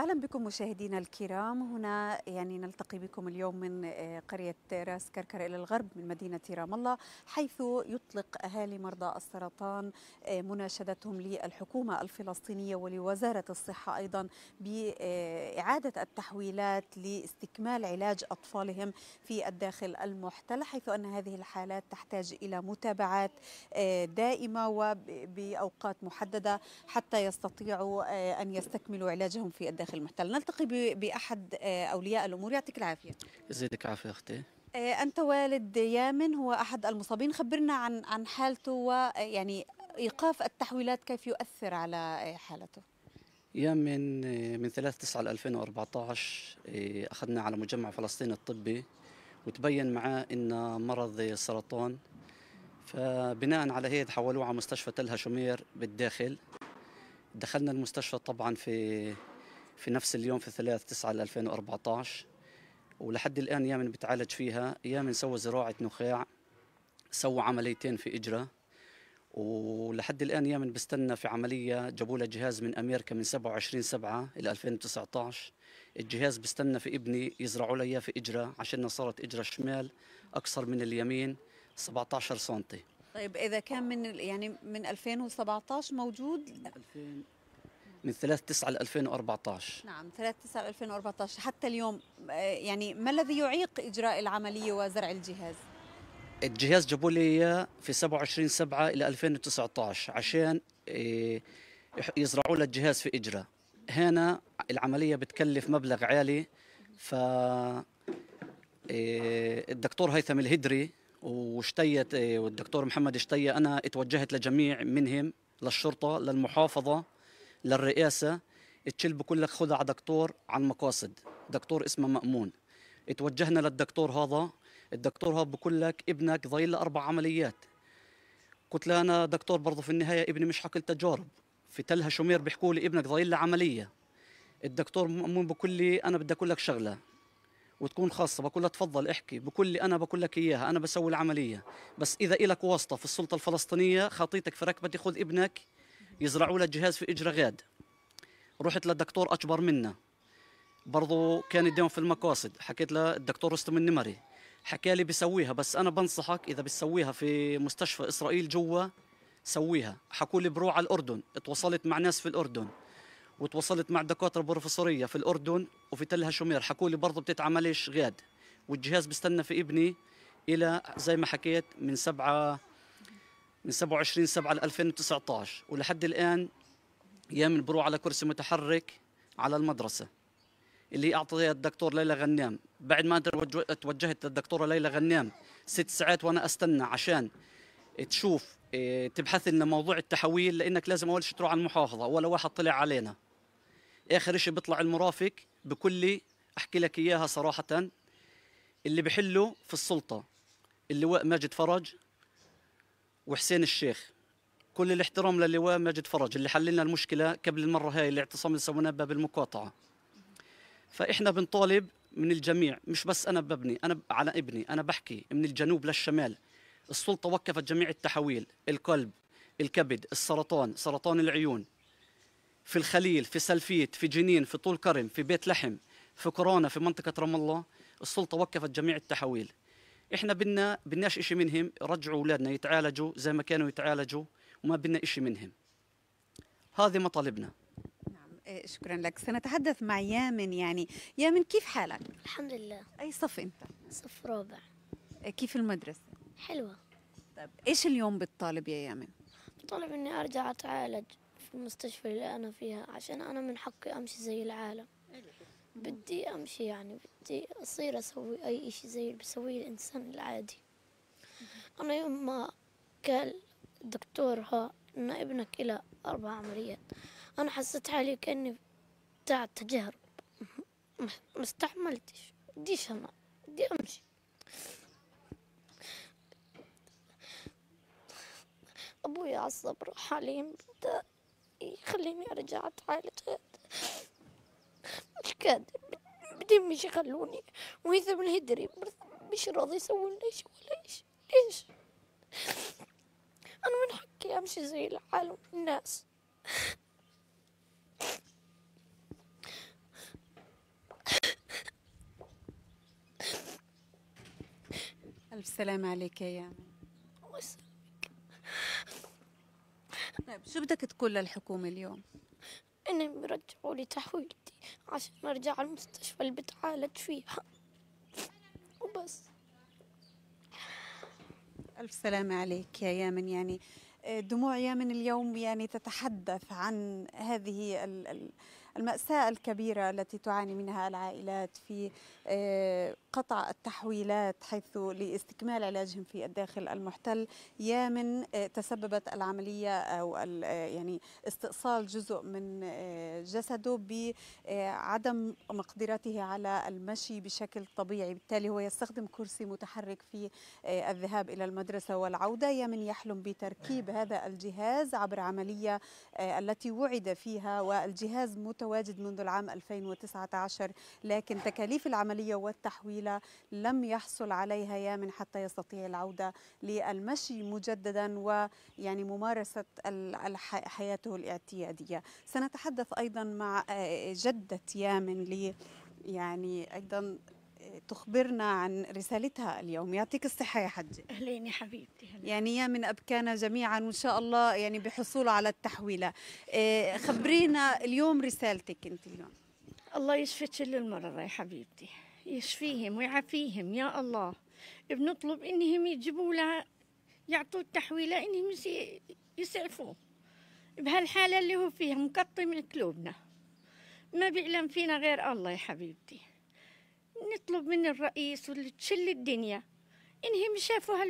اهلا بكم مشاهدينا الكرام هنا يعني نلتقي بكم اليوم من آه، قريه راس كركر الى الغرب من مدينه رام الله حيث يطلق اهالي مرضى السرطان آه، مناشدتهم للحكومه الفلسطينيه ولوزاره الصحه ايضا باعاده التحويلات لاستكمال علاج اطفالهم في الداخل المحتل حيث ان هذه الحالات تحتاج الى متابعات آه، دائمه وباوقات محدده حتى يستطيعوا ان يستكملوا علاجهم في الداخل داخل المحتل نلتقي بأحد آه، أولياء الأمور يعطيك العافية يزيدك عافية أختي آه، أنت والد يامن هو أحد المصابين خبرنا عن عن حالته ويعني إيقاف التحويلات كيف يؤثر على آه، حالته يامن من 3 9 2014 أخذنا على مجمع فلسطين الطبي وتبين معاه إنه مرض سرطان فبناء على هيك حولوه على مستشفى تلها شمير بالداخل دخلنا المستشفى طبعا في في نفس اليوم في 3 9 2014 ولحد الان يامن بتعالج فيها يامن سوى زراعه نخاع سوى عمليتين في اجره ولحد الان يامن بستنى في عمليه جابوا له جهاز من امريكا من 27 7 الى 2019 الجهاز بستنى في ابني يزرعوا له اياه في اجره عشان صارت اجره الشمال اكثر من اليمين 17 سم طيب اذا كان من يعني من 2017 موجود 2000 من 3 9 2014 نعم 3 9 2014 حتى اليوم آه، يعني ما الذي يعيق اجراء العمليه وزرع الجهاز؟ الجهاز جابوا لي اياه في 27 7 الى 2019 عشان آه، يزرعوا له الجهاز في اجرة هنا العمليه بتكلف مبلغ عالي ف آه، الدكتور هيثم الهدري وشتيت والدكتور محمد شتيه انا اتوجهت لجميع منهم للشرطه للمحافظه للرئاسه تشيل بقول لك خذها على دكتور عن مقاصد دكتور اسمه مامون توجهنا للدكتور هذا الدكتور هذا بقول لك ابنك ضايل اربع عمليات قلت له انا دكتور برضه في النهايه ابني مش حقل تجارب في تلها شمير بيحكوا لي ابنك ضايل له عمليه الدكتور مامون بقول لي انا بدي اقول لك شغله وتكون خاصة بقول لها تفضل احكي بقول لي أنا بقول لك إياها أنا بسوي العملية بس إذا إلك واسطة في السلطة الفلسطينية خطيتك في ركبتي خذ ابنك يزرعوا له جهاز في اجره غاد رحت لدكتور اكبر منا برضو كان يديهم في المقاصد حكيت له الدكتور رستم النمري حكى لي بسويها بس انا بنصحك اذا بتسويها في مستشفى اسرائيل جوا سويها حكوا لي بروح على الاردن اتواصلت مع ناس في الاردن وتواصلت مع دكاتره بروفيسوريه في الاردن وفي تلها شمير حكوا لي برضه بتتعملش غاد والجهاز بستنى في ابني الى زي ما حكيت من سبعة من 27 7 ل 2019 ولحد الان من بروح على كرسي متحرك على المدرسه اللي اعطيها الدكتور ليلى غنام بعد ما توجهت للدكتوره ليلى غنام ست ساعات وانا استنى عشان تشوف آه، تبحث لنا موضوع التحويل لانك لازم اول شيء تروح على المحافظه ولا واحد طلع علينا اخر شيء بيطلع المرافق بكل احكي لك اياها صراحه اللي بحله في السلطه اللواء ماجد فرج وحسين الشيخ كل الاحترام للواء ماجد فرج اللي حللنا المشكله قبل المره هاي اللي اعتصام سويناه باب المقاطعه فاحنا بنطالب من الجميع مش بس انا ببني انا على ابني انا بحكي من الجنوب للشمال السلطه وقفت جميع التحويل القلب الكبد السرطان سرطان العيون في الخليل في سلفيت في جنين في طول كرم في بيت لحم في كورونا في منطقه رام الله السلطه وقفت جميع التحويل احنا بدنا بدناش شيء منهم رجعوا اولادنا يتعالجوا زي ما كانوا يتعالجوا وما بدنا شيء منهم هذه مطالبنا نعم إيه، شكرا لك سنتحدث مع يامن يعني يامن كيف حالك الحمد لله اي صف انت صف رابع إيه، كيف المدرسه حلوه طيب ايش اليوم بتطالب يا يامن بطالب اني ارجع اتعالج في المستشفى اللي انا فيها عشان انا من حقي امشي زي العالم بدي أمشي يعني بدي أصير أسوي أي إشي زي اللي بسويه الإنسان العادي أنا يوم ما قال الدكتور ها إن ابنك إلى أربع عمليات أنا حسيت حالي كأني بتاع تجارب ما استحملتش بديش أنا بدي أمشي أبوي عصب حاليا بدأ يخليني أرجع أتعالج مش قادر بدين مش يخلوني من هدري مش راضي يسوي ليش وليش ليش أنا من حقي أمشي زي العالم الناس ألف سلامة عليك يا يامن الله يسلمك طيب شو بدك تقول للحكومة اليوم؟ إنهم يرجعوا لي تحويلتي عشان أرجع المستشفى اللي بتعالج فيها وبس ألف سلامة عليك يا يامن يعني آه، دموع يامن اليوم يعني تتحدث عن هذه ال ال المأساة الكبيرة التي تعاني منها العائلات في آه، قطع التحويلات حيث لاستكمال علاجهم في الداخل المحتل يا من آه، تسببت العملية أو آه، يعني استئصال جزء من جسده بعدم مقدرته على المشي بشكل طبيعي بالتالي هو يستخدم كرسي متحرك في الذهاب إلى المدرسة والعودة يا من يحلم بتركيب هذا الجهاز عبر عملية التي وعد فيها والجهاز متحرك متواجد منذ العام 2019 لكن تكاليف العملية والتحويلة لم يحصل عليها يامن حتى يستطيع العودة للمشي مجددا ويعني ممارسة حياته الاعتيادية سنتحدث أيضا مع آه، جدة يامن لي يعني أيضا تخبرنا عن رسالتها اليوم يعطيك الصحة يا حجة أهلين يا حبيبتي هلين. يعني يا من أبكانا جميعا وإن شاء الله يعني بحصول على التحويلة آه، خبرينا اليوم رسالتك أنت اليوم الله يشفي كل المرضى يا حبيبتي يشفيهم ويعافيهم يا الله بنطلب إنهم يجيبوا لها يعطوا التحويلة إنهم يسعفوه بهالحالة اللي هو فيها مقطم من قلوبنا ما بيعلم فينا غير الله يا حبيبتي تطلب من الرئيس واللي تشل الدنيا انهم شافوها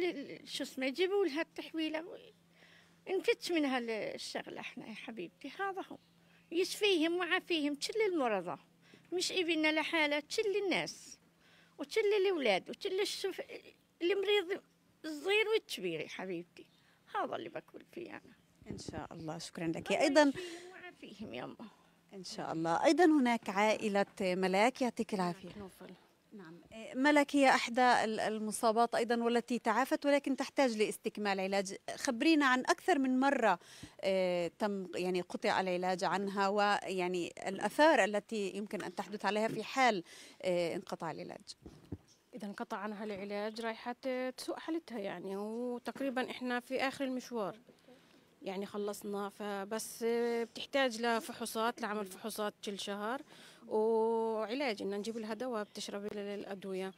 شو اسمه يجيبوا لها التحويله انفتش منها الشغله احنا يا حبيبتي هذا هو يشفيهم وعافيهم تشل المرضى مش ابننا لحاله تشل الناس وتشل الاولاد وتشل الشف... المريض الصغير والكبير يا حبيبتي هذا اللي بقول فيه انا ان شاء الله شكرا لك ايضا وعافيهم يما ان شاء الله ايضا هناك عائله ملاك يعطيك العافيه نعم إيه، ملك هي احدى المصابات ايضا والتي تعافت ولكن تحتاج لاستكمال علاج خبرينا عن اكثر من مره إيه، تم يعني قطع العلاج عنها ويعني الاثار التي يمكن ان تحدث عليها في حال إيه، انقطع العلاج اذا انقطع عنها العلاج رايحه تسوء حالتها يعني وتقريبا احنا في اخر المشوار يعني خلصنا فبس بتحتاج لفحوصات لعمل فحوصات كل شهر وعلاج ان نجيب لها دواء بتشرب الادويه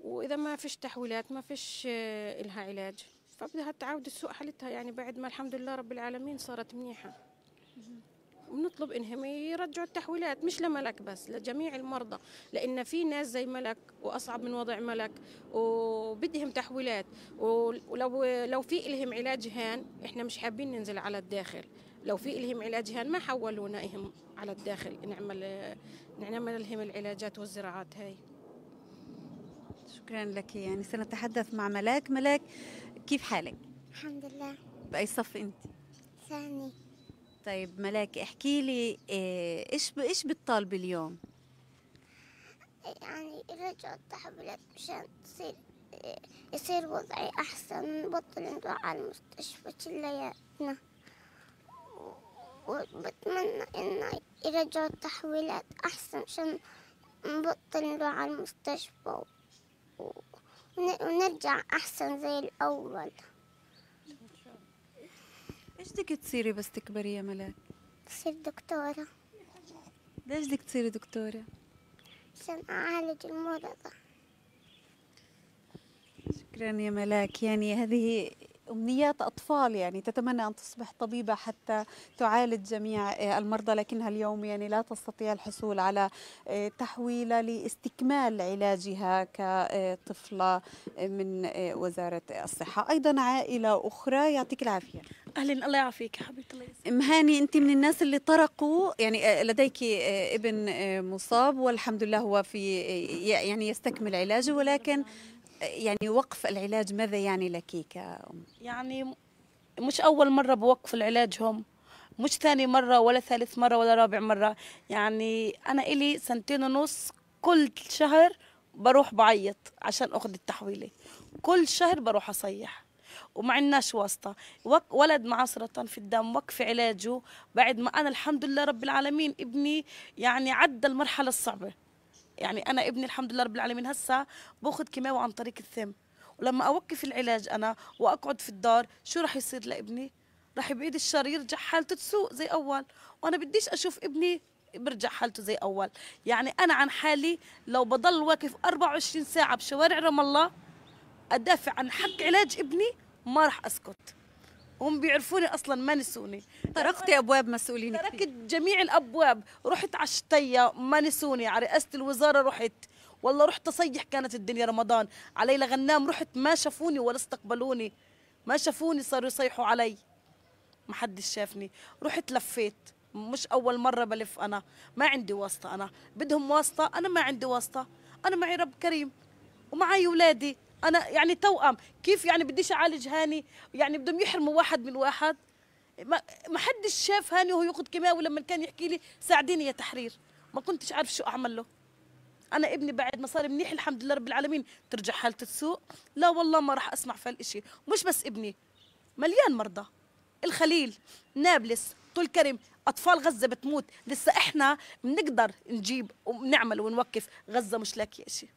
واذا ما فيش تحويلات ما فيش آه، لها علاج فبدها تعاود تسوء حالتها يعني بعد ما الحمد لله رب العالمين صارت منيحه ونطلب انهم يرجعوا التحويلات مش لملك بس لجميع المرضى لان في ناس زي ملك واصعب من وضع ملك وبدهم تحويلات ولو لو في لهم علاج هان احنا مش حابين ننزل على الداخل لو في إلهم علاج هان ما حولونا إهم على الداخل نعمل نعمل لهم العلاجات والزراعات هاي شكرا لك يعني سنتحدث مع ملاك ملاك كيف حالك؟ الحمد لله بأي صف أنت؟ ثاني طيب ملاك احكي لي إيه، ايش ايش بتطالبي اليوم؟ يعني رجعت التحولات مشان تصير إيه، يصير وضعي أحسن نبطل ندور على المستشفى كلياتنا وبتمنى إنه يرجعوا التحويلات أحسن عشان نبطل نروح على المستشفى ونرجع أحسن زي الأول إيش بدك تصيري بس تكبري يا ملاك؟ تصير دكتورة ليش بدك تصيري دكتورة؟ عشان أعالج المرضى شكرا يا ملاك يعني هذه امنيات اطفال يعني تتمنى ان تصبح طبيبه حتى تعالج جميع آه، المرضى لكنها اليوم يعني لا تستطيع الحصول على آه، تحويله لاستكمال علاجها كطفله آه، من وزاره الصحه، ايضا عائله اخرى يعطيك العافيه. اهلا الله يعافيك حبيبتي الله يسلمك. مهاني انت من الناس اللي طرقوا يعني لديك ابن مصاب والحمد لله هو في يعني يستكمل علاجه ولكن يعني وقف العلاج ماذا يعني لك كأم؟ يعني مش أول مرة بوقف علاجهم مش ثاني مرة ولا ثالث مرة ولا رابع مرة يعني أنا إلي سنتين ونص كل شهر بروح بعيط عشان أخذ التحويلة كل شهر بروح أصيح وما عندناش واسطه ولد معاه سرطان في الدم وقف علاجه بعد ما انا الحمد لله رب العالمين ابني يعني عدى المرحله الصعبه يعني انا ابني الحمد لله رب العالمين هسا باخذ كيماوي عن طريق الثم ولما اوقف العلاج انا واقعد في الدار شو راح يصير لابني راح يبعد الشر يرجع حالته تسوء زي اول وانا بديش اشوف ابني برجع حالته زي اول يعني انا عن حالي لو بضل واقف 24 ساعه بشوارع رام الله ادافع عن حق علاج ابني ما راح اسكت هم بيعرفوني اصلا ما نسوني طرقتي يعني ابواب مسؤولين تركت جميع الابواب رحت على الشتيه ما نسوني على رئاسه الوزاره رحت والله رحت اصيح كانت الدنيا رمضان علي لغنام رحت ما شافوني ولا استقبلوني ما شافوني صاروا يصيحوا علي ما حدش شافني رحت لفيت مش اول مره بلف انا ما عندي واسطه انا بدهم واسطه انا ما عندي واسطه انا معي رب كريم ومعي اولادي انا يعني توأم كيف يعني بديش اعالج هاني يعني بدهم يحرموا واحد من واحد ما حدش شاف هاني وهو ياخذ كيماوي لما كان يحكي لي ساعديني يا تحرير ما كنتش عارف شو اعمل له انا ابني بعد ما صار منيح الحمد لله رب العالمين ترجع حالة تسوء لا والله ما راح اسمع في هالشيء مش بس ابني مليان مرضى الخليل نابلس طول كرم اطفال غزه بتموت لسه احنا بنقدر نجيب ونعمل ونوقف غزه مش لاقيه شيء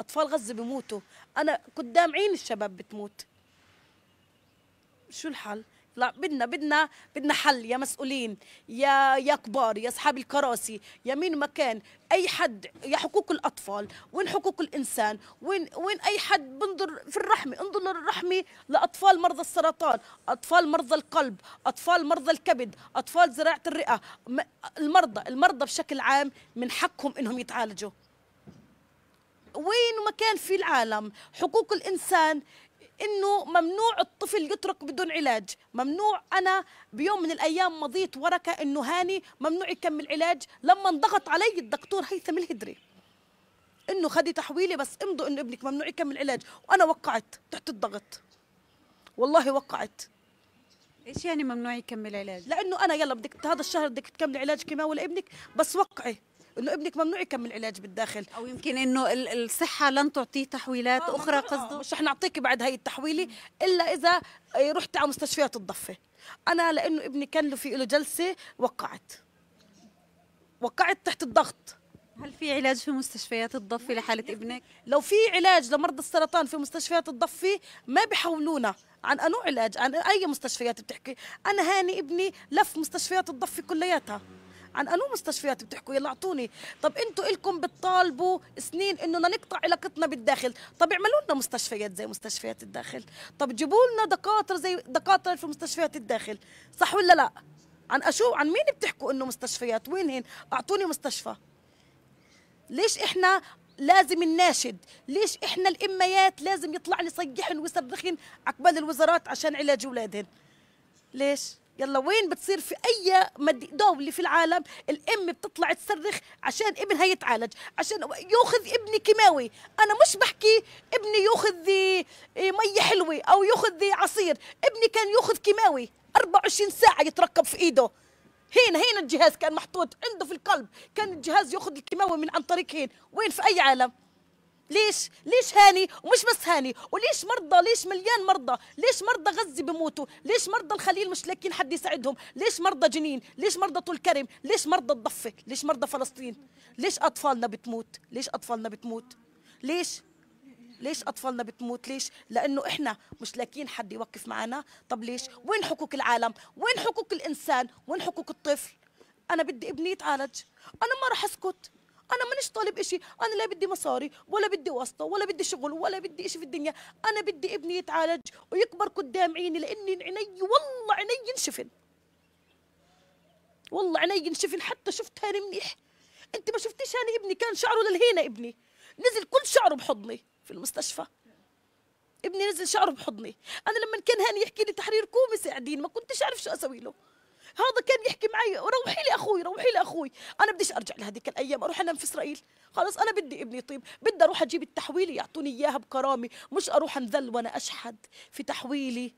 اطفال غزه بيموتوا انا قدام عين الشباب بتموت شو الحل لا بدنا بدنا بدنا حل يا مسؤولين يا يا كبار يا اصحاب الكراسي يا مين ما كان اي حد يا حقوق الاطفال وين حقوق الانسان وين وين اي حد بنظر في الرحمه انظر للرحمه لاطفال مرضى السرطان اطفال مرضى القلب اطفال مرضى الكبد اطفال زراعه الرئه المرضى المرضى بشكل عام من حقهم انهم يتعالجوا وين ما كان في العالم حقوق الإنسان انه ممنوع الطفل يترك بدون علاج ممنوع انا بيوم من الايام مضيت ورقه انه هاني ممنوع يكمل علاج لما انضغط علي الدكتور هيثم الهدري انه خدي تحويلي بس امضوا انه ابنك ممنوع يكمل علاج وانا وقعت تحت الضغط والله وقعت ايش يعني ممنوع يكمل علاج لانه انا يلا بدك هذا الشهر بدك تكمل علاج كيماوي لابنك بس وقعي انه ابنك ممنوع يكمل علاج بالداخل او يمكن انه الصحه لن تعطيه تحويلات آه اخرى آه، قصده مش رح نعطيكي بعد هي التحويله الا اذا آه، رحت على مستشفيات الضفه انا لانه ابني كان له في له جلسه وقعت وقعت تحت الضغط هل في علاج في مستشفيات الضفه لحاله ابنك لو في علاج لمرضى السرطان في مستشفيات الضفه ما بحولونا عن انو علاج عن اي مستشفيات بتحكي انا هاني ابني لف مستشفيات الضفه كلياتها عن انو مستشفيات بتحكوا يلا اعطوني طب انتم الكم بتطالبوا سنين انه نقطع علاقتنا بالداخل طب اعملوا لنا مستشفيات زي مستشفيات الداخل طب جيبوا لنا دكاتره زي دكاتره في مستشفيات الداخل صح ولا لا عن اشو عن مين بتحكوا انه مستشفيات وين هن اعطوني مستشفى ليش احنا لازم الناشد ليش احنا الاميات لازم يطلع لي صيحن ويصرخن عقبال الوزارات عشان علاج اولادهن ليش يلا وين بتصير في اي دوله في العالم الام بتطلع تصرخ عشان ابنها يتعالج عشان ياخذ ابني كيماوي انا مش بحكي ابني ياخذ إيه، مي حلوه او ياخذ عصير ابني كان ياخذ كيماوي 24 ساعه يتركب في ايده هنا هنا الجهاز كان محطوط عنده في القلب كان الجهاز ياخذ الكيماوي من عن طريق هين وين في اي عالم ليش ليش هاني ومش بس هاني وليش مرضى ليش مليان مرضى ليش مرضى غزه بموتوا ليش مرضى الخليل مش لاقيين حد يساعدهم ليش مرضى جنين ليش مرضى طول كرم ليش مرضى الضفه ليش مرضى فلسطين ليش اطفالنا بتموت ليش اطفالنا بتموت ليش ليش اطفالنا بتموت ليش لانه احنا مش لاقيين حد يوقف معنا طب ليش وين حقوق العالم وين حقوق الانسان وين حقوق الطفل انا بدي ابني يتعالج انا ما راح اسكت انا مانيش طالب اشي انا لا بدي مصاري ولا بدي واسطه ولا بدي شغل ولا بدي اشي في الدنيا انا بدي ابني يتعالج ويكبر قدام عيني لاني عيني والله عيني ينشفن والله عيني ينشفن حتى شفت هاني منيح انت ما شفتيش هاني ابني كان شعره للهينه ابني نزل كل شعره بحضني في المستشفى ابني نزل شعره بحضني انا لما كان هاني يحكي لي تحرير كومي ساعدين ما كنتش اعرف شو اسوي له هذا كان يحكي معي روحي لي اخوي روحي لي اخوي انا بديش ارجع لهذيك الايام اروح انام في اسرائيل خلص انا بدي ابني طيب بدي اروح اجيب التحويله يعطوني اياها بكرامه مش اروح انذل وانا اشحد في تحويلي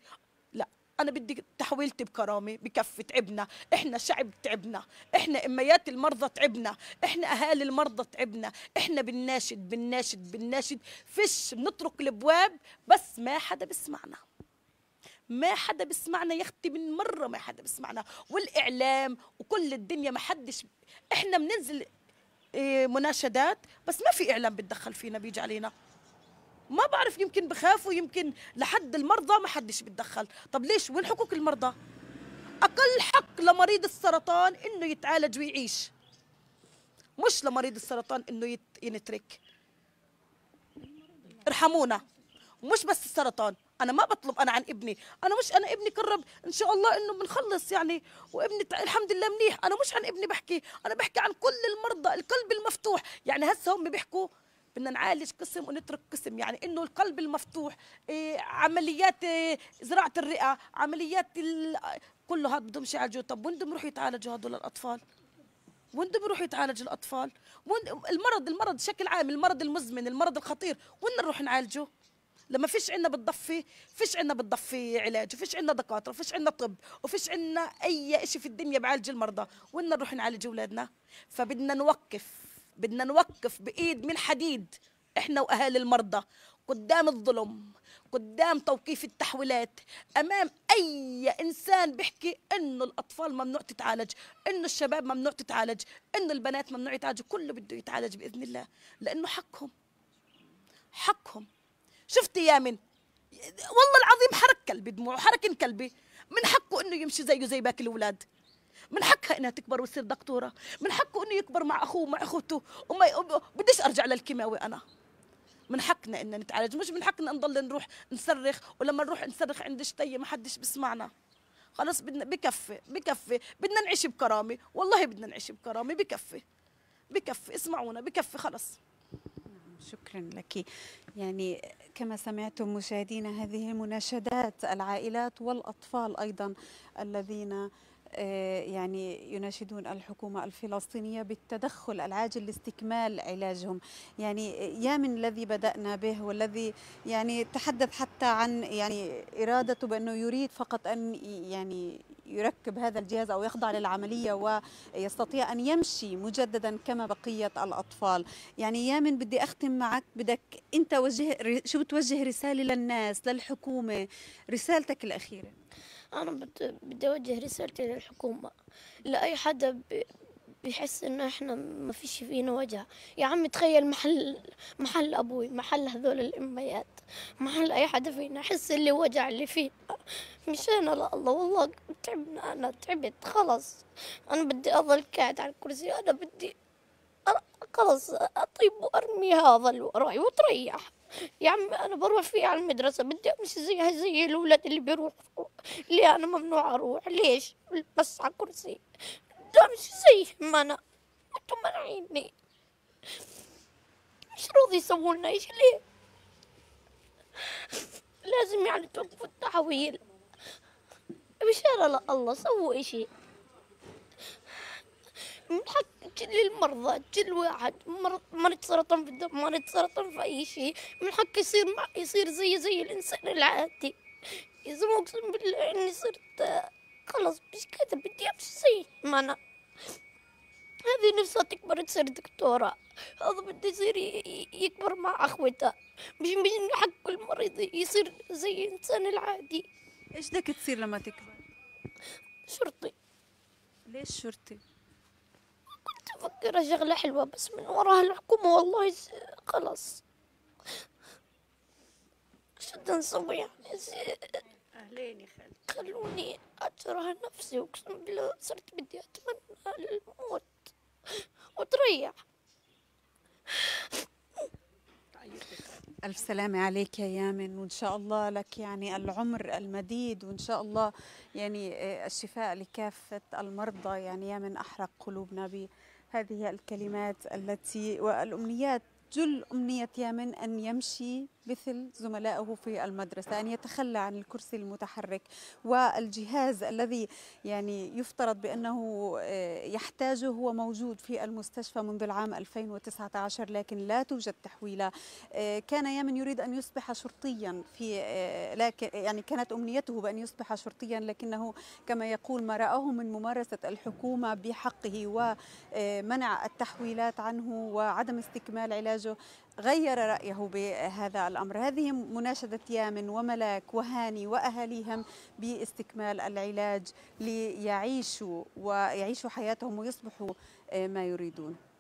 لا انا بدي تحويلتي بكرامه بكفي تعبنا احنا شعب تعبنا احنا اميات المرضى تعبنا احنا اهالي المرضى تعبنا احنا بالناشد بالناشد بالناشد فش بنطرق الابواب بس ما حدا بسمعنا ما حدا بيسمعنا يا اختي من مره ما حدا بيسمعنا والاعلام وكل الدنيا ما حدش احنا بننزل إيه، مناشدات بس ما في اعلام بتدخل فينا بيجي علينا ما بعرف يمكن بخافوا يمكن لحد المرضى ما حدش بتدخل طب ليش وين حقوق المرضى اقل حق لمريض السرطان انه يتعالج ويعيش مش لمريض السرطان انه ينترك ارحمونا مش بس السرطان انا ما بطلب انا عن ابني انا مش انا ابني قرب ان شاء الله انه بنخلص يعني وابني الحمد لله منيح انا مش عن ابني بحكي انا بحكي عن كل المرضى القلب المفتوح يعني هسه هم بيحكوا بدنا نعالج قسم ونترك قسم يعني انه القلب المفتوح إيه عمليات إيه زراعه الرئه عمليات كله هذا بدهم يعالجوه طب وين بدهم يروحوا يتعالجوا هذول الاطفال وين بدهم يروحوا يتعالجوا الاطفال وين المرض المرض بشكل عام المرض المزمن المرض الخطير وين نروح نعالجه لما فيش عندنا بتضفي فيش عندنا بتضفي علاج وفيش عندنا دكاتره وفيش عندنا طب وفيش عندنا اي شيء في الدنيا بعالج المرضى وين نروح نعالج اولادنا فبدنا نوقف بدنا نوقف بايد من حديد احنا واهالي المرضى قدام الظلم قدام توقيف التحويلات امام اي انسان بيحكي انه الاطفال ممنوع تتعالج انه الشباب ممنوع تتعالج انه البنات ممنوع يتعالجوا كله بده يتعالج باذن الله لانه حقهم حقهم شفتي يا من والله العظيم حرك كلبي دموعه حرك كلبي من حقه انه يمشي زيه زي باقي الاولاد من حقها انها تكبر وتصير دكتوره من حقه انه يكبر مع اخوه ومع اخوته وما بديش ارجع للكيماوي انا من حقنا ان نتعالج مش من حقنا نضل نروح نصرخ ولما نروح نصرخ عند شتيه ما حدش بيسمعنا خلص بدنا بكفي بكفي بدنا نعيش بكرامه والله بدنا نعيش بكرامه بكفي بكفي اسمعونا بكفي خلص شكرا لك يعني كما سمعتم مشاهدينا هذه مناشدات العائلات والأطفال أيضا الذين آه، يعني يناشدون الحكومة الفلسطينية بالتدخل العاجل لاستكمال علاجهم يعني يا من الذي بدأنا به والذي يعني تحدث حتى عن يعني إرادته بأنه يريد فقط أن يعني يركب هذا الجهاز أو يخضع للعملية ويستطيع أن يمشي مجددا كما بقية الأطفال يعني يا من بدي أختم معك بدك أنت وجه شو بتوجه رسالة للناس للحكومة رسالتك الأخيرة أنا بدي أوجه رسالتي للحكومة لأي حدا بيحس انه احنا ما فيش فينا وجه يا عم تخيل محل محل ابوي محل هذول الاميات محل اي حدا فينا احس اللي وجع اللي فيه مش انا لا الله والله تعبنا انا تعبت خلص انا بدي اضل قاعد على الكرسي انا بدي خلص اطيب وارميها اظل وراي وتريح يا عم انا بروح فيه على المدرسه بدي امشي زيها زي الاولاد اللي بيروحوا ليه انا ممنوع اروح ليش بس على كرسي قدامش زيهم أنا أنتم مرعيني مش راضي يسوولنا إيش ليه لازم يعني توقفوا التحويل بشارة الله سووا إشي حق كل المرضى كل واحد مرض سرطان في الدم مرض سرطان في أي شيء من حق يصير ما يصير زي زي الإنسان العادي يزم أقسم بالله إني صرت خلاص مش قادر بدي امشي ما انا هذه نفسها تكبر تصير دكتورة هذا بدي يصير يكبر مع أخوته مش مش حق كل مريض يصير زي الإنسان العادي إيش بدك تصير لما تكبر؟ شرطي ليش شرطي؟ كنت أفكر شغلة حلوة بس من وراها الحكومة والله خلاص بدنا نسوي يعني خليني خالتي خلوني أتراه نفسي أقسم بالله صرت بدي أتمنى الموت وتريح ألف سلامة عليك يا يامن وإن شاء الله لك يعني العمر المديد وإن شاء الله يعني آه، الشفاء لكافة المرضى يعني يا من أحرق قلوبنا بهذه الكلمات التي والأمنيات جل أمنية يامن أن يمشي مثل زملائه في المدرسة أن يتخلى عن الكرسي المتحرك والجهاز الذي يعني يفترض بأنه آه، يحتاجه هو موجود في المستشفى منذ العام 2019 لكن لا توجد تحويلة آه، كان يامن يريد أن يصبح شرطيا في آه، لكن يعني كانت أمنيته بأن يصبح شرطيا لكنه كما يقول ما رآه من ممارسة الحكومة بحقه ومنع التحويلات عنه وعدم استكمال علاجه زوجه غير رأيه بهذا الأمر هذه مناشدة يامن وملاك وهاني وأهاليهم باستكمال العلاج ليعيشوا ويعيشوا حياتهم ويصبحوا ما يريدون